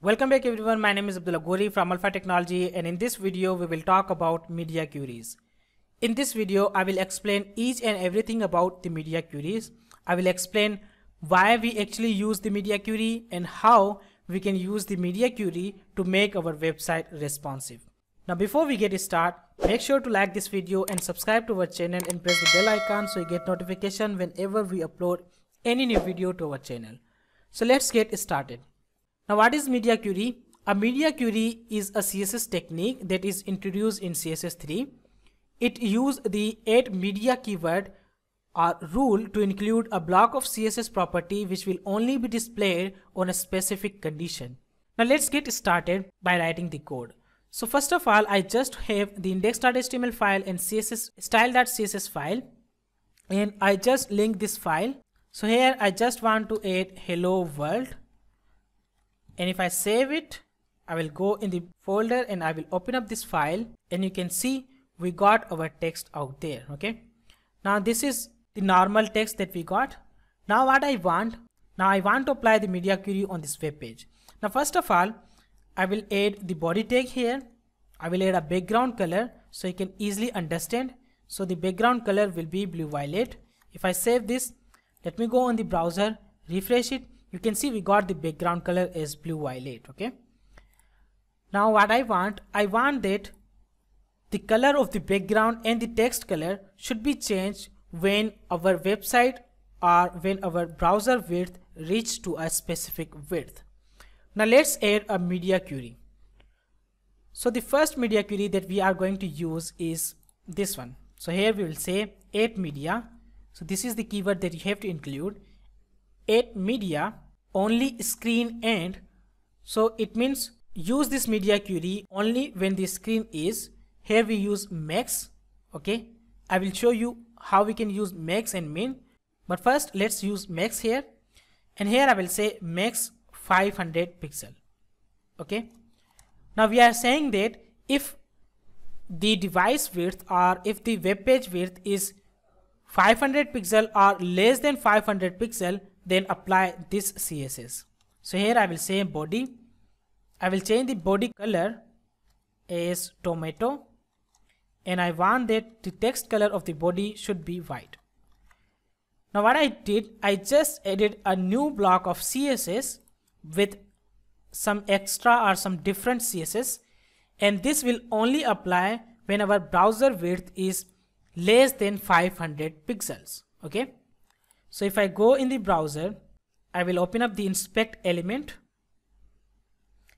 Welcome back everyone, my name is Abdullah Gori from Alpha Technology and in this video we will talk about media queries. In this video I will explain each and everything about the media queries. I will explain why we actually use the media query and how we can use the media query to make our website responsive. Now before we get started, make sure to like this video and subscribe to our channel and press the bell icon so you get notification whenever we upload any new video to our channel. So let's get started. Now what is media query? A media query is a CSS technique that is introduced in CSS3. It use the add media keyword or rule to include a block of CSS property which will only be displayed on a specific condition. Now let's get started by writing the code. So first of all, I just have the index.html file and CSS style.css file. And I just link this file. So here I just want to add hello world. And if I save it, I will go in the folder and I will open up this file and you can see we got our text out there. Okay. Now this is the normal text that we got. Now what I want, now I want to apply the media query on this web page. Now first of all, I will add the body tag here I will add a background color so you can easily understand. So the background color will be blue violet. If I save this, let me go on the browser, refresh it. You can see we got the background color is blue violet. Okay. Now what I want, I want that the color of the background and the text color should be changed when our website or when our browser width reach to a specific width. Now let's add a media query. So the first media query that we are going to use is this one. So here we will say 8 media. So this is the keyword that you have to include. 8 media only screen and So it means use this media query only when the screen is. Here we use max. Okay. I will show you how we can use max and min. But first let's use max here. And here I will say max 500 pixel. Okay now we are saying that if the device width or if the web page width is 500 pixel or less than 500 pixel then apply this CSS. So here I will say body. I will change the body color as tomato and I want that the text color of the body should be white. Now what I did, I just added a new block of CSS with some extra or some different CSS and this will only apply when our browser width is less than 500 pixels okay so if I go in the browser I will open up the inspect element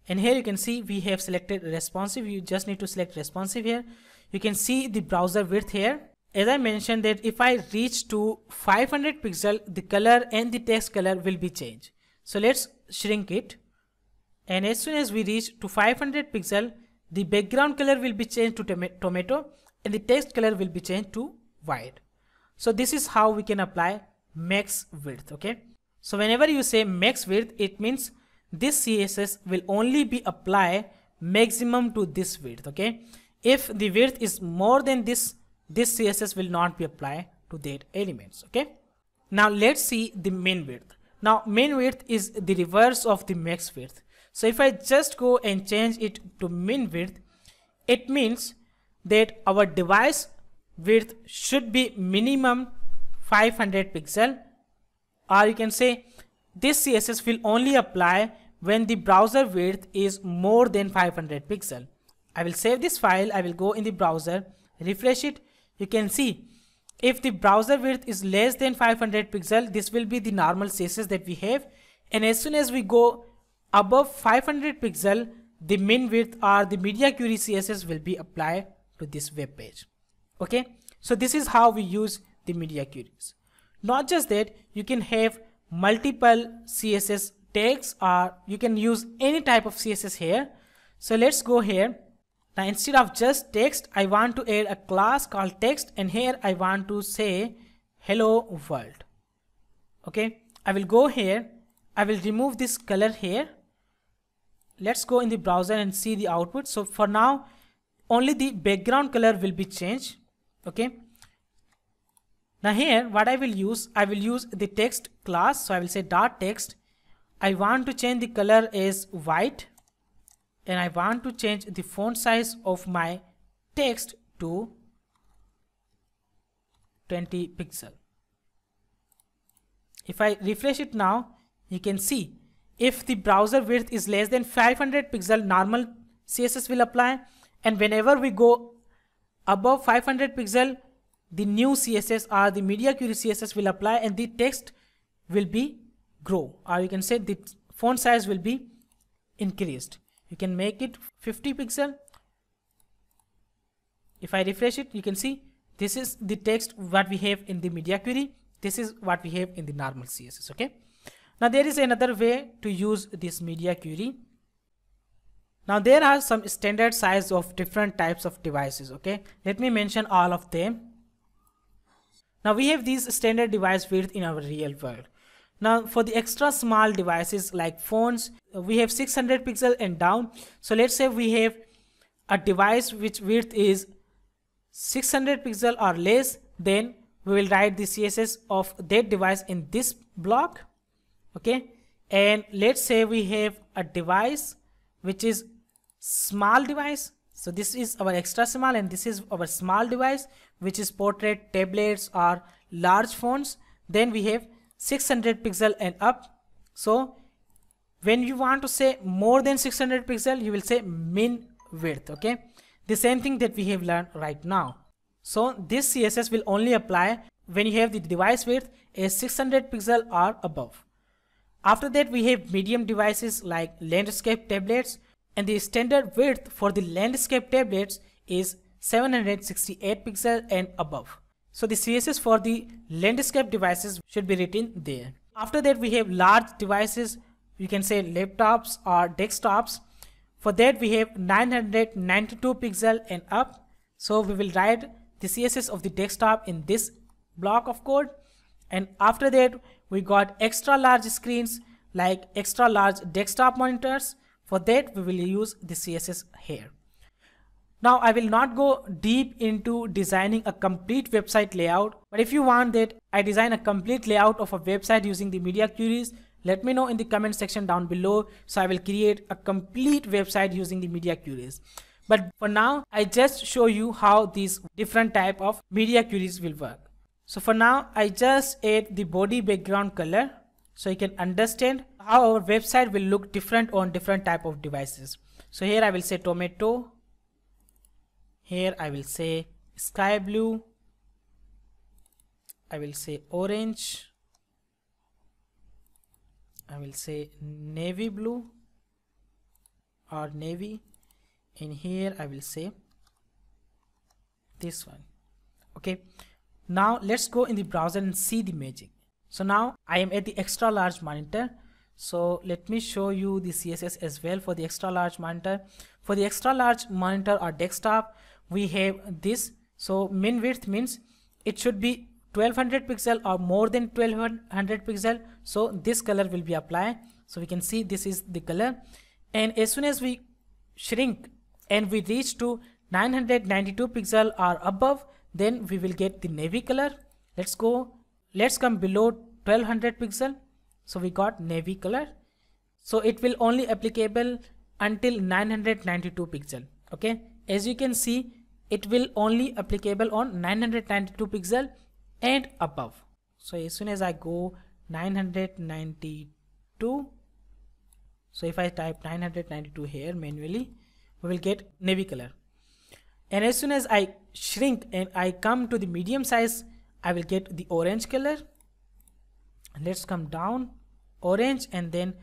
and here you can see we have selected responsive you just need to select responsive here you can see the browser width here as I mentioned that if I reach to 500 pixel the color and the text color will be changed so let's shrink it and as soon as we reach to 500 pixel the background color will be changed to tomato and the text color will be changed to white. So this is how we can apply max width. Okay. So whenever you say max width, it means this CSS will only be apply maximum to this width. Okay. If the width is more than this, this CSS will not be applied to that elements. Okay. Now let's see the main width. Now main width is the reverse of the max width. So if I just go and change it to min width, it means that our device width should be minimum 500 pixel or you can say this CSS will only apply when the browser width is more than 500 pixel. I will save this file. I will go in the browser, refresh it. You can see if the browser width is less than 500 pixel, this will be the normal CSS that we have. And as soon as we go above 500 pixel the min width or the media query css will be applied to this web page okay so this is how we use the media queries not just that you can have multiple css tags or you can use any type of css here so let's go here now instead of just text i want to add a class called text and here i want to say hello world okay i will go here i will remove this color here let's go in the browser and see the output so for now only the background color will be changed okay now here what I will use I will use the text class so I will say dot text I want to change the color is white and I want to change the font size of my text to 20 pixel if I refresh it now you can see if the browser width is less than 500 pixel normal css will apply and whenever we go above 500 pixel the new css or the media query css will apply and the text will be grow or you can say the font size will be increased you can make it 50 pixel if i refresh it you can see this is the text what we have in the media query this is what we have in the normal css okay now there is another way to use this media query. Now there are some standard size of different types of devices. Okay, let me mention all of them. Now we have these standard device width in our real world. Now for the extra small devices like phones, we have 600 pixel and down. So let's say we have a device which width is 600 pixel or less, then we will write the CSS of that device in this block okay and let's say we have a device which is small device so this is our extra small and this is our small device which is portrait tablets or large phones then we have 600 pixel and up so when you want to say more than 600 pixel you will say min width okay the same thing that we have learned right now so this css will only apply when you have the device width is 600 pixel or above after that we have medium devices like landscape tablets and the standard width for the landscape tablets is 768 pixels and above. So the CSS for the landscape devices should be written there. After that we have large devices, you can say laptops or desktops. For that we have 992 pixel and up. So we will write the CSS of the desktop in this block of code and after that we got extra large screens like extra large desktop monitors for that we will use the css here now i will not go deep into designing a complete website layout but if you want that i design a complete layout of a website using the media queries let me know in the comment section down below so i will create a complete website using the media queries but for now i just show you how these different type of media queries will work so for now, I just add the body background color so you can understand how our website will look different on different type of devices. So here I will say tomato. Here I will say sky blue. I will say orange. I will say navy blue or navy. In here I will say this one. Okay. Now let's go in the browser and see the magic. So now I am at the extra large monitor. So let me show you the CSS as well for the extra large monitor. For the extra large monitor or desktop, we have this. So min width means it should be 1200 pixel or more than 1200 pixel. So this color will be applied. So we can see this is the color. And as soon as we shrink and we reach to 992 pixel or above, then we will get the navy color let's go let's come below 1200 pixel so we got navy color so it will only applicable until 992 pixel okay as you can see it will only applicable on 992 pixel and above so as soon as I go 992 so if I type 992 here manually we will get navy color and as soon as I shrink and I come to the medium size I will get the orange color let's come down orange and then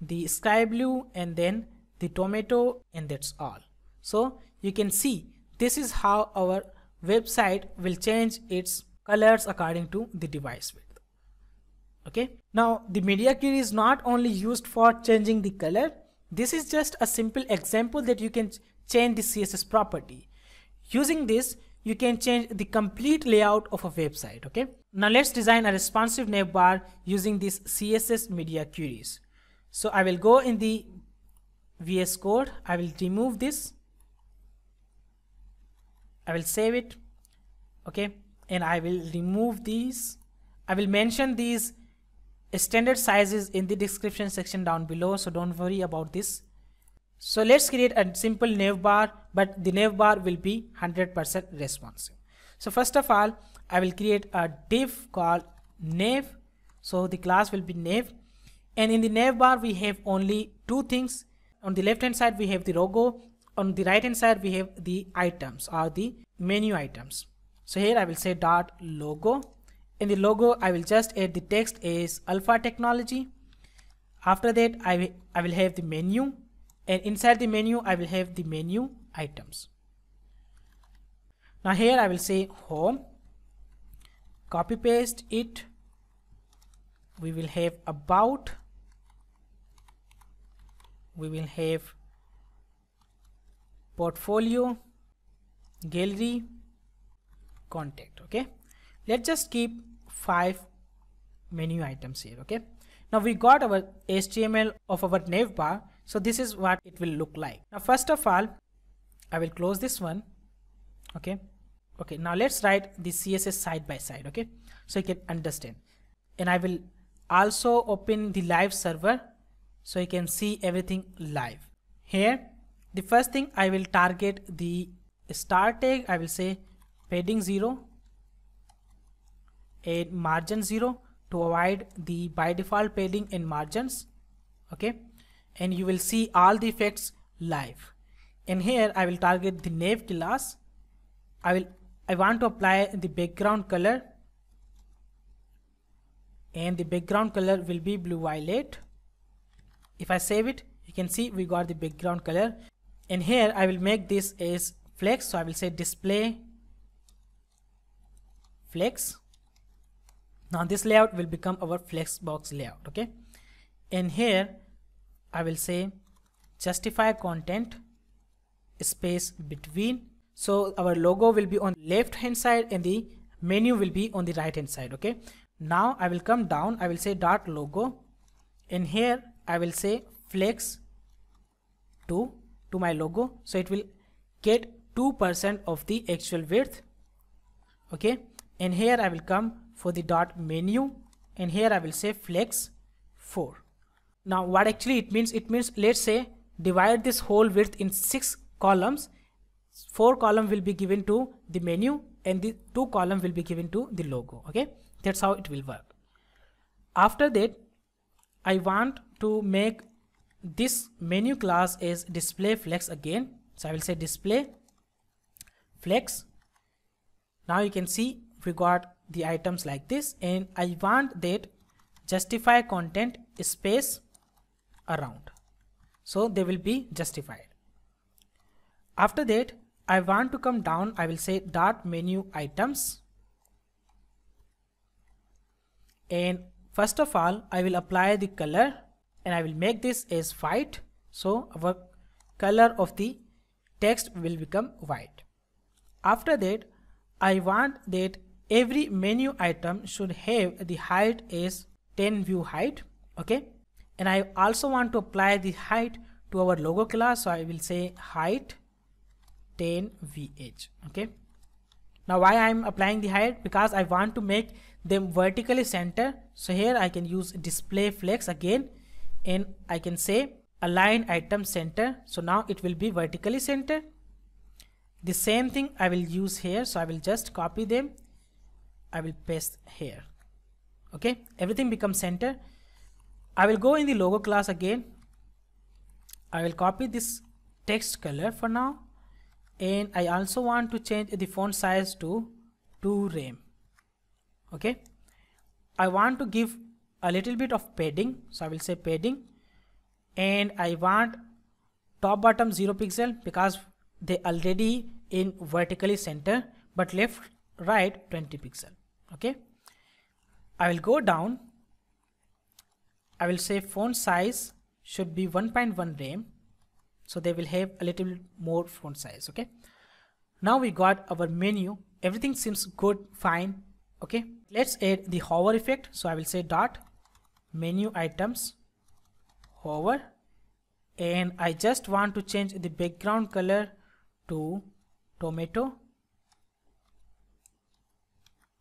the sky blue and then the tomato and that's all so you can see this is how our website will change its colors according to the device width okay now the media key is not only used for changing the color this is just a simple example that you can change the css property Using this, you can change the complete layout of a website, okay? Now let's design a responsive navbar using these CSS media queries. So I will go in the VS Code, I will remove this, I will save it, okay? And I will remove these, I will mention these standard sizes in the description section down below, so don't worry about this. So let's create a simple navbar but the nav bar will be 100% responsive. So first of all, I will create a div called nav. So the class will be nav. And in the nav bar, we have only two things. On the left hand side, we have the logo. On the right hand side, we have the items or the menu items. So here I will say dot logo. In the logo, I will just add the text as alpha technology. After that, I, I will have the menu and inside the menu, I will have the menu items. Now here I will say home, copy paste it. We will have about, we will have portfolio, gallery, contact. Okay. Let's just keep five menu items here. Okay. Now we got our HTML of our navbar. So this is what it will look like. Now first of all, I will close this one. Okay. Okay. Now let's write the CSS side by side. Okay. So you can understand. And I will also open the live server so you can see everything live. Here, the first thing I will target the start tag. I will say padding zero and margin zero to avoid the by default padding and margins. Okay. And you will see all the effects live in here I will target the nav class I will I want to apply the background color and the background color will be blue violet if I save it you can see we got the background color and here I will make this as flex so I will say display flex now this layout will become our flex box layout okay In here I will say justify content space between. So our logo will be on left hand side and the menu will be on the right hand side. Okay. Now I will come down. I will say dot logo and here I will say flex to to my logo. So it will get 2% of the actual width. Okay. And here I will come for the dot menu and here I will say flex 4. Now what actually it means, it means let's say divide this whole width in six columns four column will be given to the menu and the two column will be given to the logo okay that's how it will work after that i want to make this menu class is display flex again so i will say display flex now you can see we got the items like this and i want that justify content space around so they will be justified after that, I want to come down, I will say dot menu items. And first of all, I will apply the color and I will make this as white. So our color of the text will become white. After that, I want that every menu item should have the height as 10 view height. Okay. And I also want to apply the height to our logo class. So I will say height 10 VH. Okay. Now why I'm applying the height because I want to make them vertically center. So here I can use display flex again and I can say align item center. So now it will be vertically center. The same thing I will use here. So I will just copy them. I will paste here. Okay. Everything becomes center. I will go in the logo class again. I will copy this text color for now and I also want to change the font size to 2 rem okay I want to give a little bit of padding so I will say padding and I want top bottom 0 pixel because they already in vertically center but left right 20 pixel okay I will go down I will say font size should be 1.1 rem so they will have a little more font size okay now we got our menu everything seems good fine okay let's add the hover effect so i will say dot menu items hover and i just want to change the background color to tomato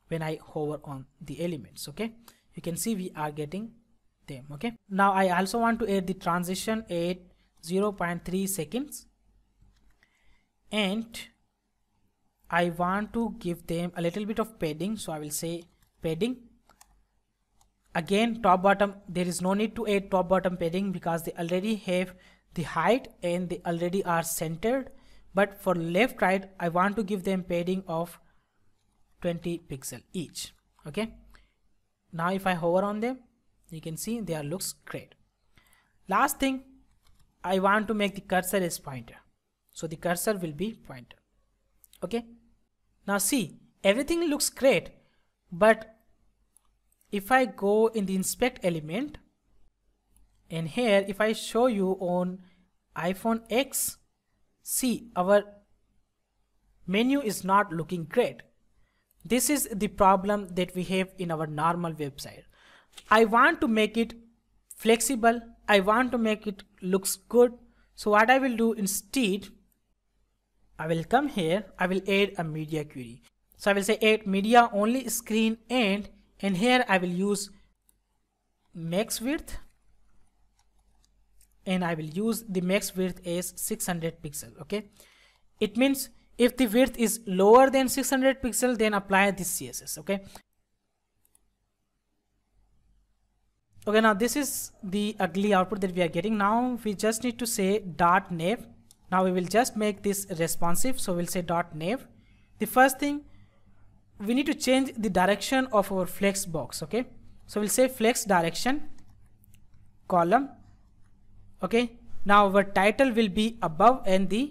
when i hover on the elements okay you can see we are getting them okay now i also want to add the transition add 0.3 seconds and I want to give them a little bit of padding so I will say padding again top bottom there is no need to add top bottom padding because they already have the height and they already are centered but for left right I want to give them padding of 20 pixel each okay now if I hover on them you can see they are looks great last thing I want to make the cursor as pointer. So the cursor will be pointer. Okay. Now see, everything looks great, but if I go in the inspect element and here if I show you on iPhone X, see our menu is not looking great. This is the problem that we have in our normal website. I want to make it flexible I want to make it looks good. So what I will do instead, I will come here, I will add a media query. So I will say add media only screen and and here I will use max width and I will use the max width as 600 pixel. Okay. It means if the width is lower than 600 pixel then apply this CSS. Okay. okay now this is the ugly output that we are getting now we just need to say dot nav now we will just make this responsive so we'll say dot nav the first thing we need to change the direction of our flex box okay so we'll say flex direction column okay now our title will be above and the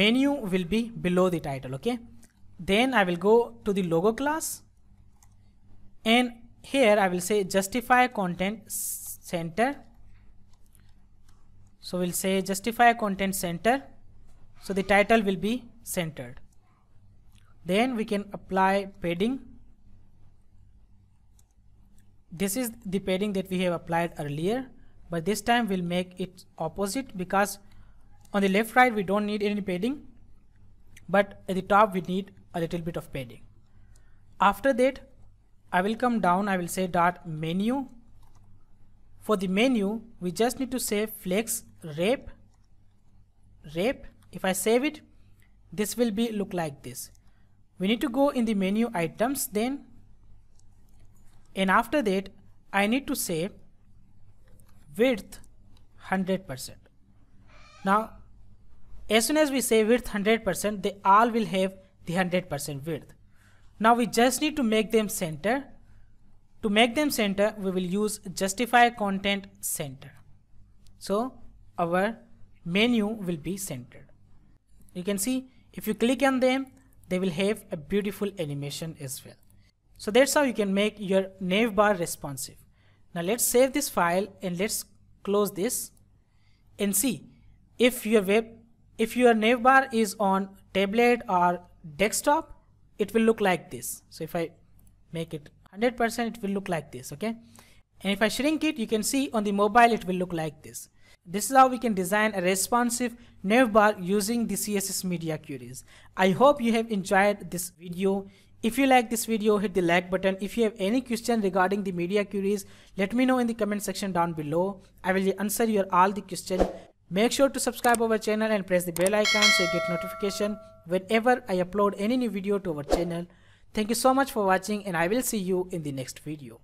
menu will be below the title okay then i will go to the logo class and here I will say justify content center so we'll say justify content center so the title will be centered then we can apply padding this is the padding that we have applied earlier but this time we'll make it opposite because on the left right we don't need any padding but at the top we need a little bit of padding after that I will come down I will say dot menu for the menu we just need to say flex rep rep if I save it this will be look like this we need to go in the menu items then and after that I need to say width 100% now as soon as we say width 100% they all will have the 100% width now we just need to make them center. To make them center, we will use justify content center. So our menu will be centered. You can see if you click on them, they will have a beautiful animation as well. So that's how you can make your navbar responsive. Now let's save this file and let's close this and see if your web if your navbar is on tablet or desktop it will look like this so if I make it 100% it will look like this okay and if I shrink it you can see on the mobile it will look like this this is how we can design a responsive navbar using the CSS media queries I hope you have enjoyed this video if you like this video, hit the like button. If you have any question regarding the media queries, let me know in the comment section down below. I will answer your all the question. Make sure to subscribe our channel and press the bell icon so you get notification whenever I upload any new video to our channel. Thank you so much for watching and I will see you in the next video.